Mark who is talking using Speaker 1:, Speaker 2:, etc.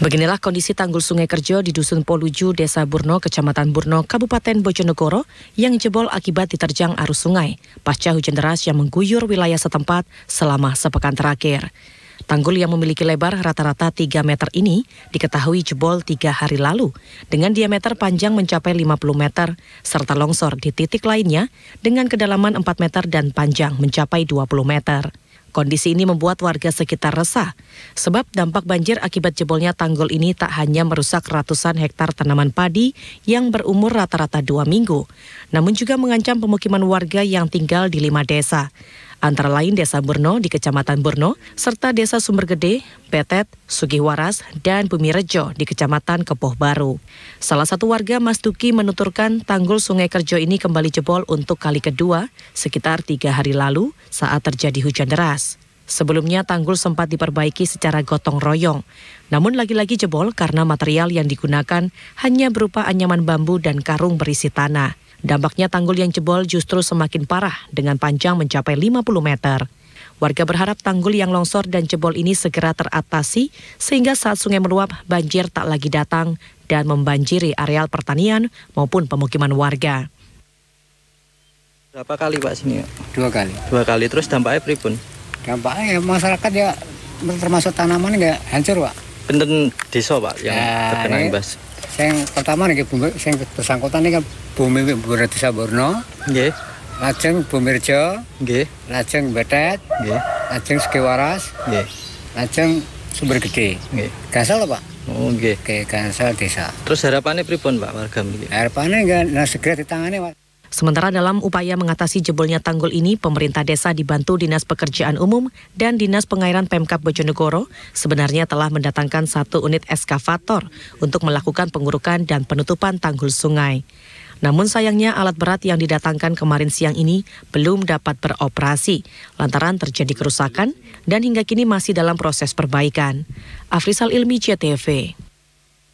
Speaker 1: Beginilah kondisi tanggul Sungai Kerjo di Dusun Poluju, Desa Burno, Kecamatan Burno, Kabupaten Bojonegoro yang jebol akibat diterjang arus sungai pasca hujan deras yang mengguyur wilayah setempat selama sepekan terakhir. Tanggul yang memiliki lebar rata-rata 3 meter ini diketahui jebol tiga hari lalu dengan diameter panjang mencapai 50 meter serta longsor di titik lainnya dengan kedalaman 4 meter dan panjang mencapai 20 meter. Kondisi ini membuat warga sekitar resah, sebab dampak banjir akibat jebolnya tanggul ini tak hanya merusak ratusan hektar tanaman padi yang berumur rata-rata dua minggu, namun juga mengancam pemukiman warga yang tinggal di lima desa antara lain Desa Burno di Kecamatan Burno, serta Desa Sumbergede, Petet, Sugihwaras, dan Bumirejo di Kecamatan Kepoh Baru. Salah satu warga Mas Duki menuturkan tanggul Sungai Kerjo ini kembali jebol untuk kali kedua sekitar tiga hari lalu saat terjadi hujan deras. Sebelumnya tanggul sempat diperbaiki secara gotong royong, namun lagi-lagi jebol karena material yang digunakan hanya berupa anyaman bambu dan karung berisi tanah. Dampaknya tanggul yang jebol justru semakin parah dengan panjang mencapai 50 meter. Warga berharap tanggul yang longsor dan jebol ini segera teratasi sehingga saat sungai meluap banjir tak lagi datang dan membanjiri areal pertanian maupun pemukiman warga. Berapa kali Pak sini? Dua kali. Dua kali, terus dampaknya pripun? Dampaknya ya masyarakat ya termasuk tanaman nggak ya, hancur Pak. Benten desa Pak yang ya, terkena imbas. Sing pertama niki bumi sing bersangkutan niki kan bumi Bumi Desa Borno. Nggih. Lajeng Bumirjo. Nggih. Lajeng Betet. Nggih. Lajeng Sekiwaras. Nggih. Lajeng Sumber Gede. Nggih. Gasal Pak. Oh nggih. Ke Gansel desa. Terus harapannya pripun Pak warga mriki? Harapane nggih nah segera ditangani Pak. Sementara dalam upaya mengatasi jebolnya tanggul ini, pemerintah desa dibantu Dinas Pekerjaan Umum dan Dinas Pengairan Pemkap Bojonegoro sebenarnya telah mendatangkan satu unit eskavator untuk melakukan pengurukan dan penutupan tanggul sungai. Namun sayangnya alat berat yang didatangkan kemarin siang ini belum dapat beroperasi lantaran terjadi kerusakan dan hingga kini masih dalam proses perbaikan. Afrisal Ilmi CTV